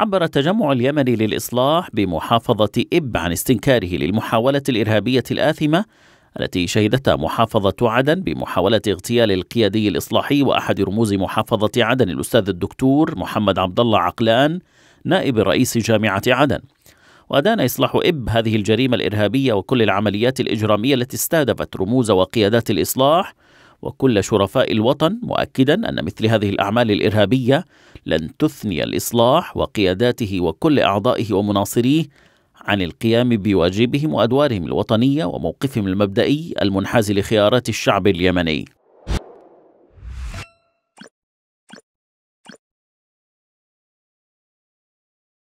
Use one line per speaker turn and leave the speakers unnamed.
عبر التجمع اليمني للإصلاح بمحافظة إب عن استنكاره للمحاولة الإرهابية الآثمة التي شهدتها محافظة عدن بمحاولة اغتيال القيادي الإصلاحي وأحد رموز محافظة عدن الأستاذ الدكتور محمد عبد الله عقلان نائب رئيس جامعة عدن. وأدان إصلاح إب هذه الجريمة الإرهابية وكل العمليات الإجرامية التي استهدفت رموز وقيادات الإصلاح وكل شرفاء الوطن مؤكدا أن مثل هذه الأعمال الإرهابية لن تثني الإصلاح وقياداته وكل أعضائه ومناصريه عن القيام بواجبهم وأدوارهم الوطنية وموقفهم المبدئي المنحاز لخيارات الشعب اليمني